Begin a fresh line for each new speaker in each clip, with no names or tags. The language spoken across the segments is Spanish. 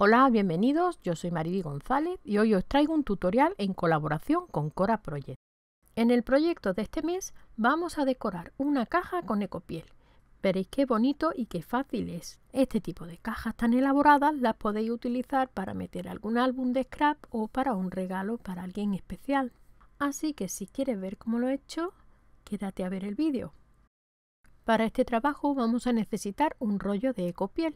Hola,
bienvenidos, yo soy Marili González y hoy os traigo un tutorial en colaboración con Cora Project. En el proyecto de este mes vamos a decorar una caja con ecopiel. Veréis qué bonito y qué fácil es. Este tipo de cajas tan elaboradas las podéis utilizar para meter algún álbum de scrap o para un regalo para alguien especial. Así que si quieres ver cómo lo he hecho, quédate a ver el vídeo. Para este trabajo vamos a necesitar un rollo de ecopiel.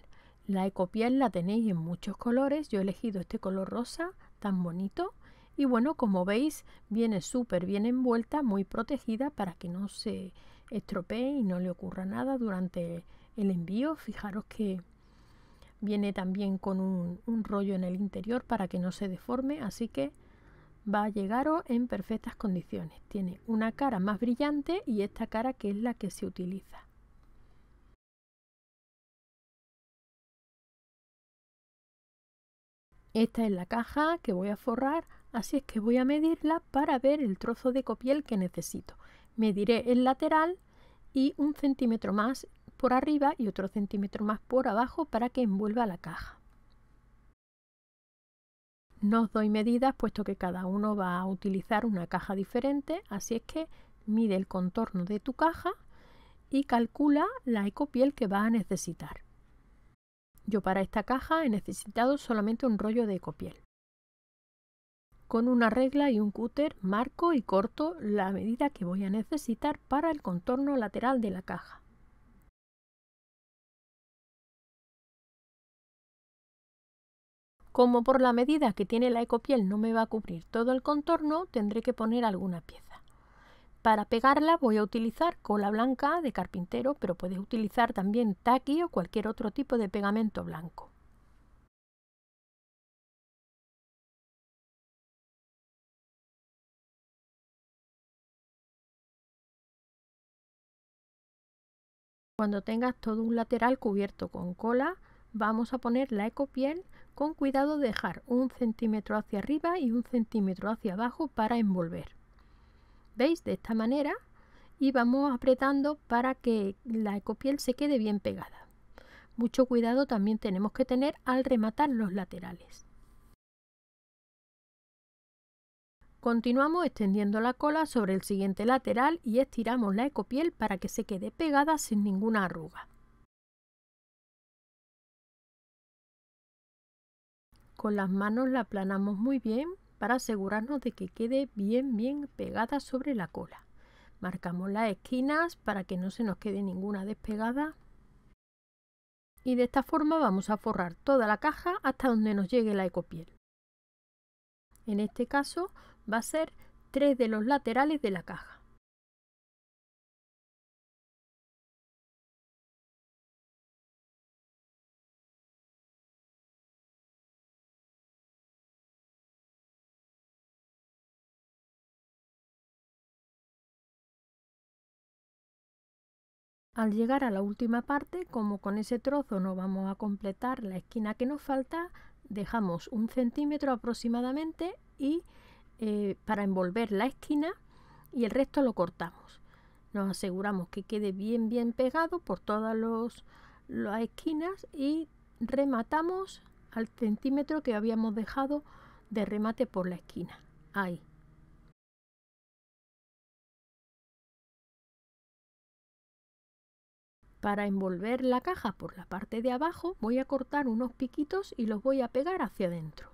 La ecopiel la tenéis en muchos colores. Yo he elegido este color rosa tan bonito. Y bueno, como veis, viene súper bien envuelta, muy protegida para que no se estropee y no le ocurra nada durante el envío. Fijaros que viene también con un, un rollo en el interior para que no se deforme. Así que va a llegaros en perfectas condiciones. Tiene una cara más brillante y esta cara que es la que se utiliza. Esta es la caja que voy a forrar, así es que voy a medirla para ver el trozo de copiel que necesito. Mediré el lateral y un centímetro más por arriba y otro centímetro más por abajo para que envuelva la caja. No os doy medidas puesto que cada uno va a utilizar una caja diferente, así es que mide el contorno de tu caja y calcula la ecopiel que va a necesitar. Yo para esta caja he necesitado solamente un rollo de ecopiel. Con una regla y un cúter marco y corto la medida que voy a necesitar para el contorno lateral de la caja. Como por la medida que tiene la ecopiel no me va a cubrir todo el contorno, tendré que poner alguna pieza. Para pegarla voy a utilizar cola blanca de carpintero, pero puedes utilizar también taqui o cualquier otro tipo de pegamento blanco. Cuando tengas todo un lateral cubierto con cola, vamos a poner la ecopiel con cuidado de dejar un centímetro hacia arriba y un centímetro hacia abajo para envolver. ¿Veis? De esta manera y vamos apretando para que la ecopiel se quede bien pegada. Mucho cuidado también tenemos que tener al rematar los laterales. Continuamos extendiendo la cola sobre el siguiente lateral y estiramos la ecopiel para que se quede pegada sin ninguna arruga. Con las manos la aplanamos muy bien para asegurarnos de que quede bien bien pegada sobre la cola. Marcamos las esquinas para que no se nos quede ninguna despegada. Y de esta forma vamos a forrar toda la caja hasta donde nos llegue la ecopiel. En este caso va a ser tres de los laterales de la caja. Al llegar a la última parte, como con ese trozo no vamos a completar la esquina que nos falta, dejamos un centímetro aproximadamente y eh, para envolver la esquina y el resto lo cortamos. Nos aseguramos que quede bien bien pegado por todas las esquinas y rematamos al centímetro que habíamos dejado de remate por la esquina. Ahí.
Para envolver la caja por la parte de abajo voy a cortar unos piquitos y los voy a pegar hacia adentro.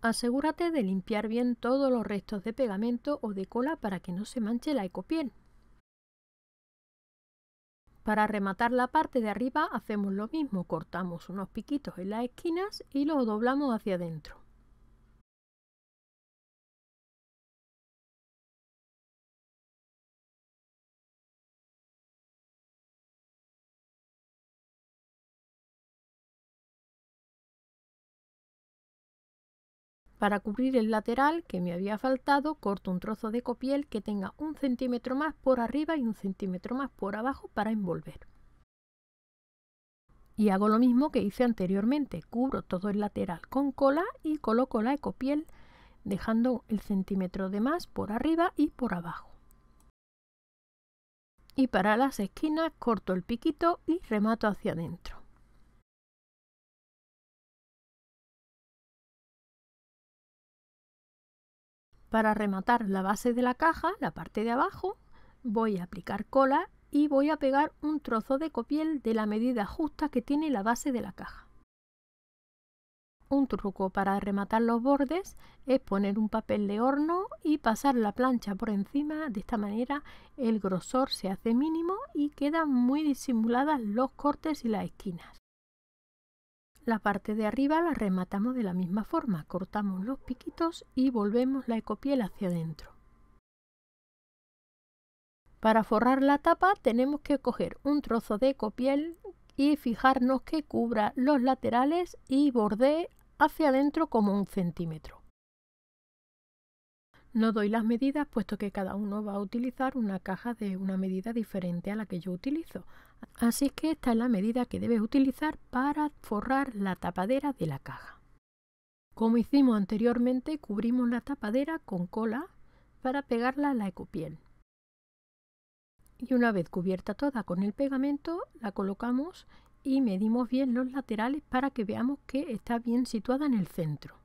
Asegúrate de limpiar bien todos los restos de pegamento o de cola para que no se manche la ecopiel. Para rematar la parte de arriba hacemos lo mismo, cortamos unos piquitos en las esquinas y los doblamos hacia adentro. Para cubrir el lateral que me había faltado, corto un trozo de copiel que tenga un centímetro más por arriba y un centímetro más por abajo para envolver. Y hago lo mismo que hice anteriormente, cubro todo el lateral con cola y coloco la ecopiel dejando el centímetro de más por arriba y por abajo. Y para las esquinas corto el piquito y remato hacia adentro. Para rematar la base de la caja, la parte de abajo, voy a aplicar cola y voy a pegar un trozo de copiel de la medida justa que tiene la base de la caja. Un truco para rematar los bordes es poner un papel de horno y pasar la plancha por encima. De esta manera el grosor se hace mínimo y quedan muy disimuladas los cortes y las esquinas. La parte de arriba la rematamos de la misma forma, cortamos los piquitos y volvemos la ecopiel hacia adentro. Para forrar la tapa tenemos que coger un trozo de ecopiel y fijarnos que cubra los laterales y borde hacia adentro como un centímetro. No doy las medidas puesto que cada uno va a utilizar una caja de una medida diferente a la que yo utilizo. Así que esta es la medida que debes utilizar para forrar la tapadera de la caja. Como hicimos anteriormente, cubrimos la tapadera con cola para pegarla a la ecopiel. Y una vez cubierta toda con el pegamento, la colocamos y medimos bien los laterales para que veamos que está bien situada en el centro.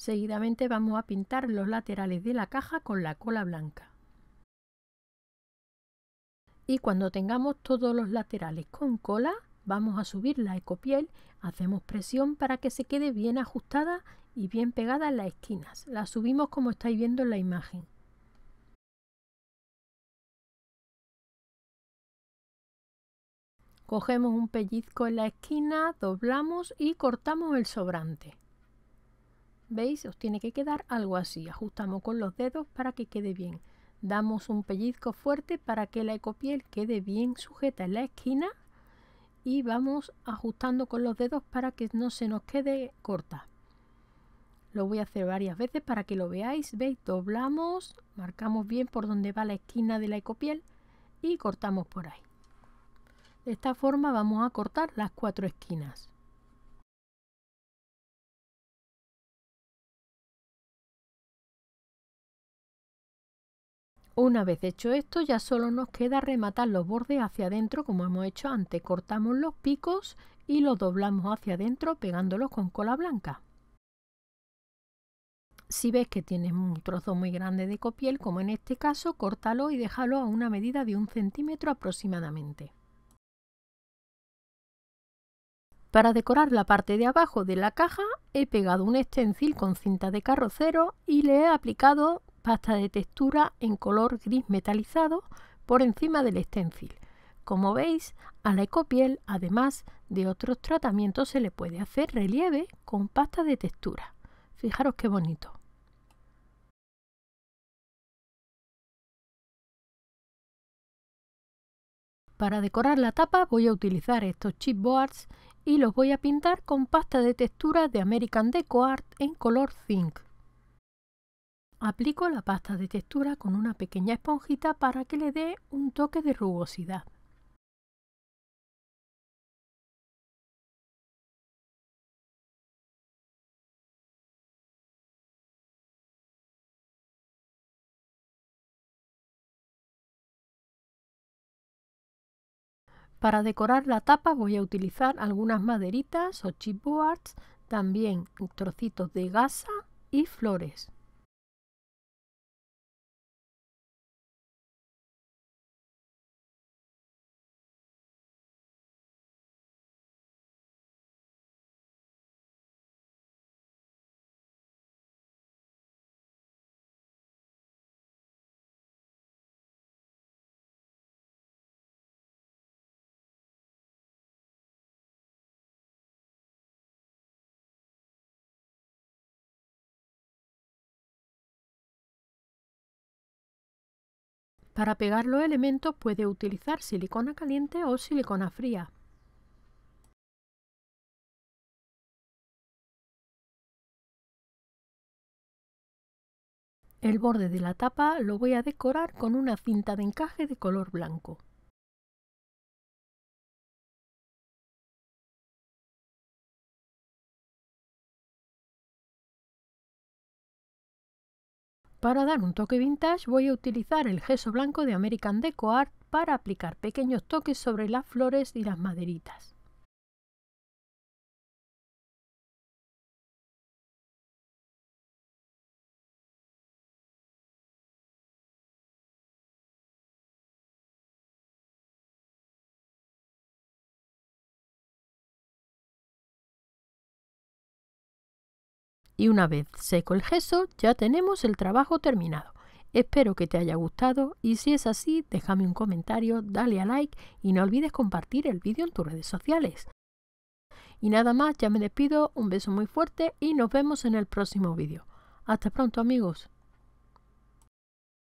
Seguidamente vamos a pintar los laterales de la caja con la cola blanca. Y cuando tengamos todos los laterales con cola, vamos a subir la ecopiel, hacemos presión para que se quede bien ajustada y bien pegada en las esquinas. La subimos como estáis viendo en la imagen. Cogemos un pellizco en la esquina, doblamos y cortamos el sobrante. ¿Veis? Os tiene que quedar algo así. Ajustamos con los dedos para que quede bien. Damos un pellizco fuerte para que la ecopiel quede bien sujeta en la esquina y vamos ajustando con los dedos para que no se nos quede corta. Lo voy a hacer varias veces para que lo veáis. ¿Veis? Doblamos, marcamos bien por donde va la esquina de la ecopiel y cortamos por ahí. De esta forma vamos a cortar las cuatro esquinas. Una vez hecho esto ya solo nos queda rematar los bordes hacia adentro como hemos hecho antes. Cortamos los picos y los doblamos hacia adentro pegándolos con cola blanca. Si ves que tienes un trozo muy grande de copiel, como en este caso, córtalo y déjalo a una medida de un centímetro aproximadamente. Para decorar la parte de abajo de la caja he pegado un estencil con cinta de carrocero y le he aplicado pasta de textura en color gris metalizado por encima del stencil. Como veis, a la ecopiel, además de otros tratamientos, se le puede hacer relieve con pasta de textura. Fijaros qué bonito. Para decorar la tapa voy a utilizar estos chipboards y los voy a pintar con pasta de textura de American Deco Art en color zinc. Aplico la pasta de textura con una pequeña esponjita para que le dé un toque de rugosidad. Para decorar la tapa voy a utilizar algunas maderitas o chipboards, también trocitos de gasa y
flores. Para pegar los elementos puede utilizar silicona caliente o silicona fría. El borde de la tapa lo voy a decorar con una cinta de encaje de color blanco.
Para dar un toque vintage voy a utilizar el gesso blanco de American Deco Art para aplicar pequeños toques sobre las flores y las maderitas. Y una vez seco el gesso, ya tenemos el trabajo terminado. Espero que te haya gustado y si es así, déjame un comentario, dale a like y no olvides compartir el vídeo en tus redes sociales. Y nada más, ya me despido, un beso muy fuerte y nos vemos en el próximo vídeo. Hasta pronto amigos.